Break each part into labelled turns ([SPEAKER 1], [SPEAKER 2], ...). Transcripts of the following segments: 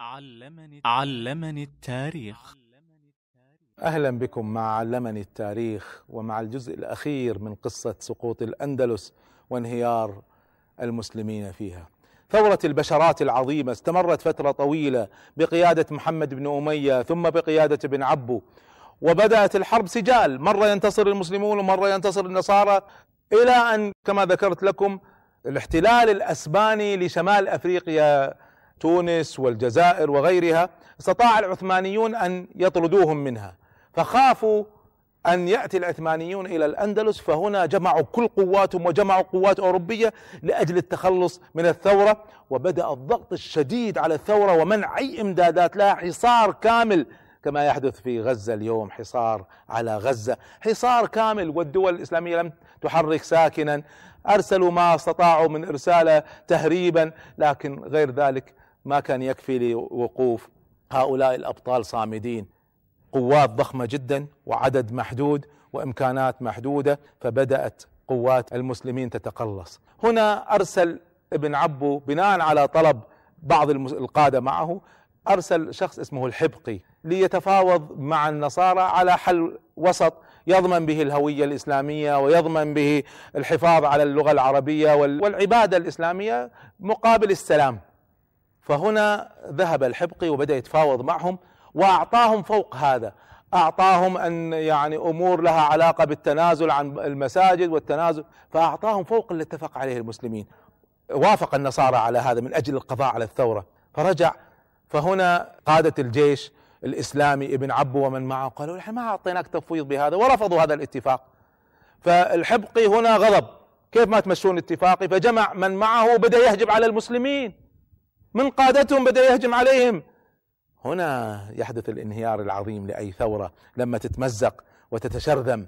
[SPEAKER 1] علمني علمني التاريخ أهلا بكم مع علمني التاريخ ومع الجزء الأخير من قصة سقوط الأندلس وانهيار المسلمين فيها ثورة البشرات العظيمة استمرت فترة طويلة بقيادة محمد بن أمية ثم بقيادة بن عبو وبدأت الحرب سجال مرة ينتصر المسلمون ومرة ينتصر النصارى إلى أن كما ذكرت لكم الاحتلال الأسباني لشمال أفريقيا تونس والجزائر وغيرها استطاع العثمانيون ان يطردوهم منها فخافوا ان ياتي العثمانيون الى الاندلس فهنا جمعوا كل قواتهم وجمعوا قوات اوروبيه لاجل التخلص من الثوره وبدا الضغط الشديد على الثوره ومنع اي امدادات لها حصار كامل كما يحدث في غزه اليوم حصار على غزه حصار كامل والدول الاسلاميه لم تحرك ساكنا ارسلوا ما استطاعوا من ارساله تهريبا لكن غير ذلك ما كان يكفي لوقوف هؤلاء الابطال صامدين قوات ضخمه جدا وعدد محدود وامكانات محدوده فبدات قوات المسلمين تتقلص هنا ارسل ابن عبو بناء على طلب بعض القاده معه ارسل شخص اسمه الحبقي ليتفاوض مع النصارى على حل وسط يضمن به الهويه الاسلاميه ويضمن به الحفاظ على اللغه العربيه والعباده الاسلاميه مقابل السلام فهنا ذهب الحبقي وبدأ يتفاوض معهم وأعطاهم فوق هذا أعطاهم أن يعني أمور لها علاقة بالتنازل عن المساجد والتنازل فأعطاهم فوق اللي اتفق عليه المسلمين وافق النصارى على هذا من أجل القضاء على الثورة فرجع فهنا قادة الجيش الإسلامي ابن عبو ومن معه قالوا نحن ما أعطيناك تفويض بهذا ورفضوا هذا الاتفاق فالحبقي هنا غضب كيف ما تمشون اتفاقي فجمع من معه وبدأ يهجم على المسلمين من قادتهم بدأ يهجم عليهم هنا يحدث الانهيار العظيم لأي ثورة لما تتمزق وتتشرذم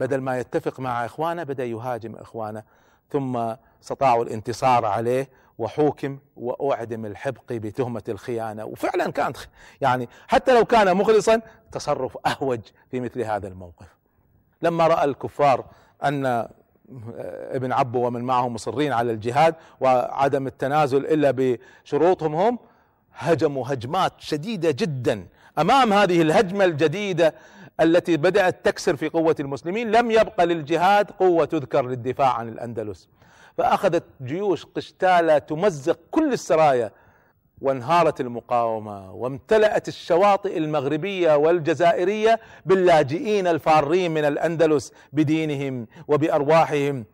[SPEAKER 1] بدل ما يتفق مع إخوانه بدأ يهاجم إخوانه ثم استطاعوا الانتصار عليه وحوكم وأعدم الحبقي بتهمة الخيانة وفعلا كانت يعني حتى لو كان مخلصا تصرف أهوج في مثل هذا الموقف لما رأى الكفار أن ابن عبو ومن معه مصرين على الجهاد وعدم التنازل الا بشروطهم هم هجموا هجمات شديده جدا امام هذه الهجمه الجديده التي بدات تكسر في قوه المسلمين لم يبقى للجهاد قوه تذكر للدفاع عن الاندلس فاخذت جيوش قشتاله تمزق كل السرايا وانهارت المقاومه وامتلأت الشواطئ المغربيه والجزائريه باللاجئين الفارين من الاندلس بدينهم وبارواحهم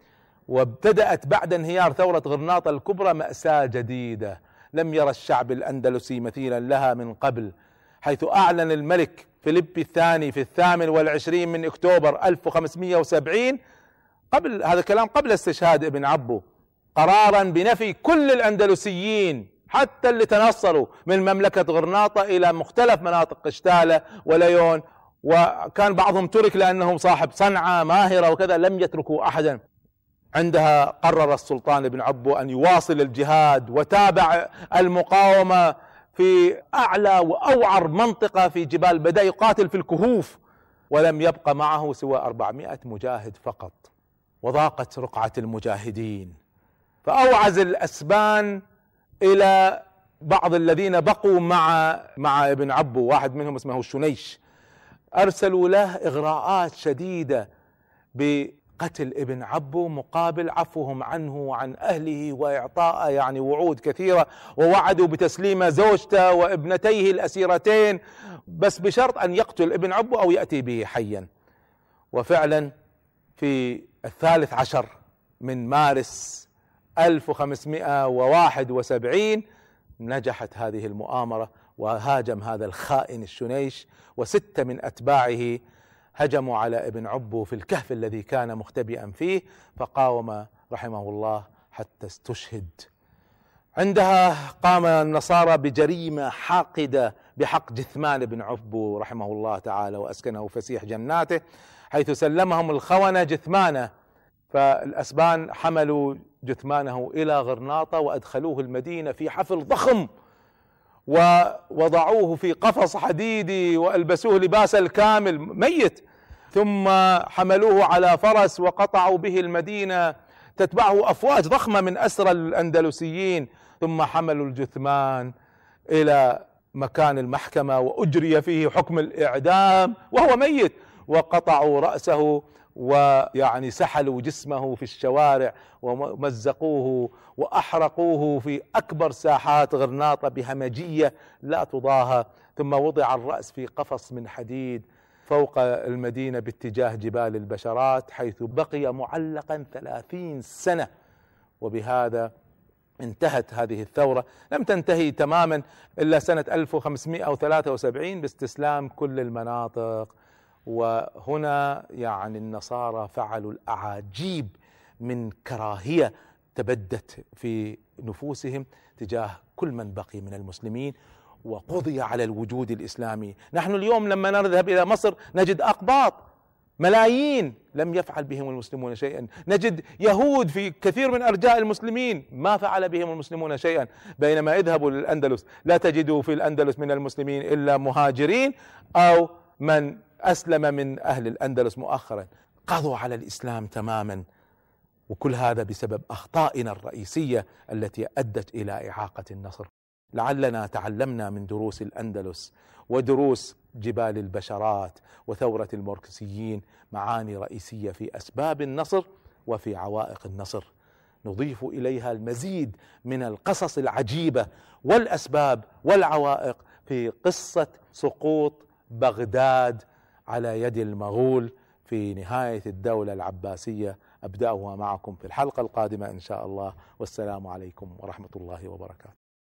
[SPEAKER 1] وابتدأت بعد انهيار ثوره غرناطه الكبرى مأساة جديده لم يرى الشعب الاندلسي مثيلا لها من قبل حيث اعلن الملك فيليب الثاني في الثامن والعشرين من اكتوبر 1570 قبل هذا الكلام قبل استشهاد ابن عبو قرارا بنفي كل الاندلسيين حتى اللي تنصلوا من مملكة غرناطة إلى مختلف مناطق قشتالة وليون وكان بعضهم ترك لأنه صاحب صنعة ماهرة وكذا لم يتركوا أحدا عندها قرر السلطان بن عبو أن يواصل الجهاد وتابع المقاومة في أعلى وأوعر منطقة في جبال بدأ يقاتل في الكهوف ولم يبق معه سوى أربعمائة مجاهد فقط وضاقت رقعة المجاهدين فأوعز الأسبان الى بعض الذين بقوا مع مع ابن عبو واحد منهم اسمه الشنيش ارسلوا له اغراءات شديده بقتل ابن عبو مقابل عفوهم عنه وعن اهله واعطاء يعني وعود كثيره ووعدوا بتسليم زوجته وابنتيه الاسيرتين بس بشرط ان يقتل ابن عبو او ياتي به حيا وفعلا في الثالث عشر من مارس 1571 نجحت هذه المؤامرة وهاجم هذا الخائن الشنيش وستة من أتباعه هجموا على ابن عبو في الكهف الذي كان مختبئا فيه فقاوم رحمه الله حتى استشهد عندها قام النصارى بجريمة حاقدة بحق جثمان بن عبو رحمه الله تعالى وأسكنه فسيح جناته حيث سلمهم الخونة جثمانه فالأسبان حملوا جثمانه الى غرناطه وادخلوه المدينه في حفل ضخم ووضعوه في قفص حديدي والبسوه لباس الكامل ميت ثم حملوه على فرس وقطعوا به المدينه تتبعه افواج ضخمه من اسرى الاندلسيين ثم حملوا الجثمان الى مكان المحكمه واجري فيه حكم الاعدام وهو ميت وقطعوا رأسه ويعني سحلوا جسمه في الشوارع ومزقوه وأحرقوه في أكبر ساحات غرناطة بهمجية لا تضاهى ثم وضع الرأس في قفص من حديد فوق المدينة باتجاه جبال البشرات حيث بقي معلقا ثلاثين سنة وبهذا انتهت هذه الثورة لم تنتهي تماما إلا سنة 1573 باستسلام كل المناطق وهنا يعني النصارى فعلوا الاعاجيب من كراهيه تبدت في نفوسهم تجاه كل من بقي من المسلمين وقضي على الوجود الاسلامي، نحن اليوم لما نذهب الى مصر نجد اقباط ملايين لم يفعل بهم المسلمون شيئا، نجد يهود في كثير من ارجاء المسلمين ما فعل بهم المسلمون شيئا، بينما اذهبوا للاندلس لا تجدوا في الاندلس من المسلمين الا مهاجرين او من أسلم من أهل الأندلس مؤخرا قضوا على الإسلام تماما وكل هذا بسبب أخطائنا الرئيسية التي أدت إلى إعاقة النصر لعلنا تعلمنا من دروس الأندلس ودروس جبال البشرات وثورة الماركسيين معاني رئيسية في أسباب النصر وفي عوائق النصر نضيف إليها المزيد من القصص العجيبة والأسباب والعوائق في قصة سقوط بغداد على يد المغول في نهاية الدولة العباسية أبدأها معكم في الحلقة القادمة إن شاء الله والسلام عليكم ورحمة الله وبركاته